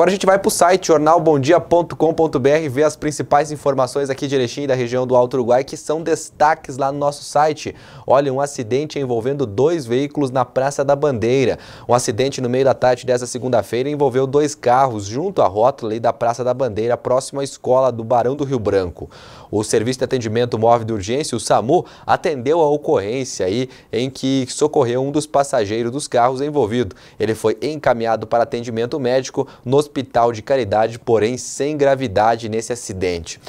Agora a gente vai para o site jornalbomdia.com.br ver as principais informações aqui de Erechim e da região do Alto Uruguai que são destaques lá no nosso site. Olha, um acidente envolvendo dois veículos na Praça da Bandeira. Um acidente no meio da tarde dessa segunda-feira envolveu dois carros junto à rótula da Praça da Bandeira, próximo à escola do Barão do Rio Branco. O Serviço de Atendimento Móvel de Urgência, o SAMU, atendeu a ocorrência aí em que socorreu um dos passageiros dos carros envolvido. Ele foi encaminhado para atendimento médico no hospital de caridade, porém sem gravidade nesse acidente.